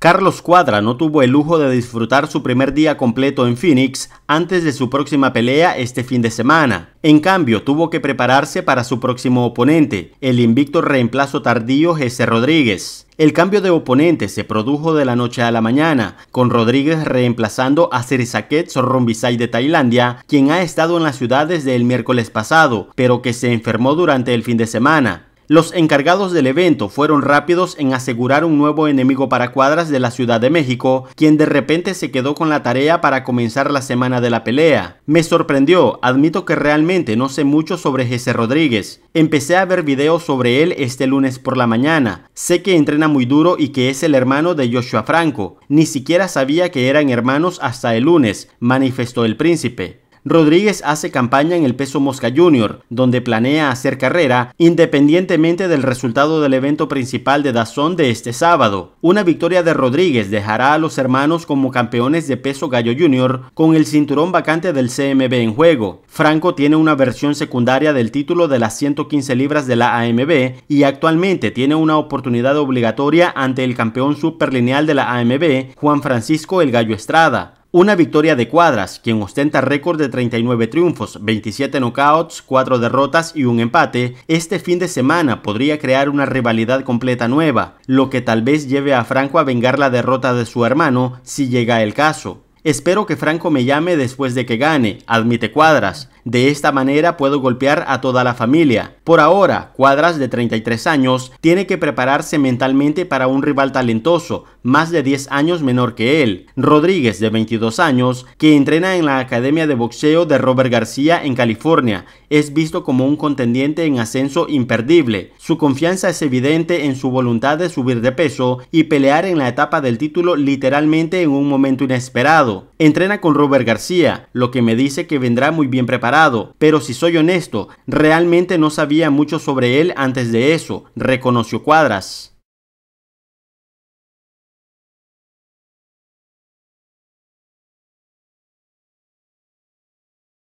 Carlos Cuadra no tuvo el lujo de disfrutar su primer día completo en Phoenix antes de su próxima pelea este fin de semana. En cambio, tuvo que prepararse para su próximo oponente, el invicto reemplazo tardío Jesse Rodríguez. El cambio de oponente se produjo de la noche a la mañana, con Rodríguez reemplazando a Serisaket Sorrombisay de Tailandia, quien ha estado en la ciudad desde el miércoles pasado, pero que se enfermó durante el fin de semana. Los encargados del evento fueron rápidos en asegurar un nuevo enemigo para cuadras de la Ciudad de México, quien de repente se quedó con la tarea para comenzar la semana de la pelea. Me sorprendió, admito que realmente no sé mucho sobre Jesse Rodríguez. Empecé a ver videos sobre él este lunes por la mañana. Sé que entrena muy duro y que es el hermano de Joshua Franco. Ni siquiera sabía que eran hermanos hasta el lunes, manifestó el príncipe. Rodríguez hace campaña en el peso Mosca Jr., donde planea hacer carrera independientemente del resultado del evento principal de Dazón de este sábado. Una victoria de Rodríguez dejará a los hermanos como campeones de peso Gallo Junior con el cinturón vacante del CMB en juego. Franco tiene una versión secundaria del título de las 115 libras de la AMB y actualmente tiene una oportunidad obligatoria ante el campeón superlineal de la AMB, Juan Francisco El Gallo Estrada. Una victoria de Cuadras, quien ostenta récord de 39 triunfos, 27 knockouts, 4 derrotas y un empate, este fin de semana podría crear una rivalidad completa nueva, lo que tal vez lleve a Franco a vengar la derrota de su hermano si llega el caso. Espero que Franco me llame después de que gane, admite Cuadras. De esta manera puedo golpear a toda la familia. Por ahora, Cuadras de 33 años tiene que prepararse mentalmente para un rival talentoso, más de 10 años menor que él, Rodríguez de 22 años, que entrena en la Academia de Boxeo de Robert García en California, es visto como un contendiente en ascenso imperdible. Su confianza es evidente en su voluntad de subir de peso y pelear en la etapa del título literalmente en un momento inesperado. Entrena con Robert García, lo que me dice que vendrá muy bien preparado, pero si soy honesto, realmente no sabía mucho sobre él antes de eso, reconoció Cuadras.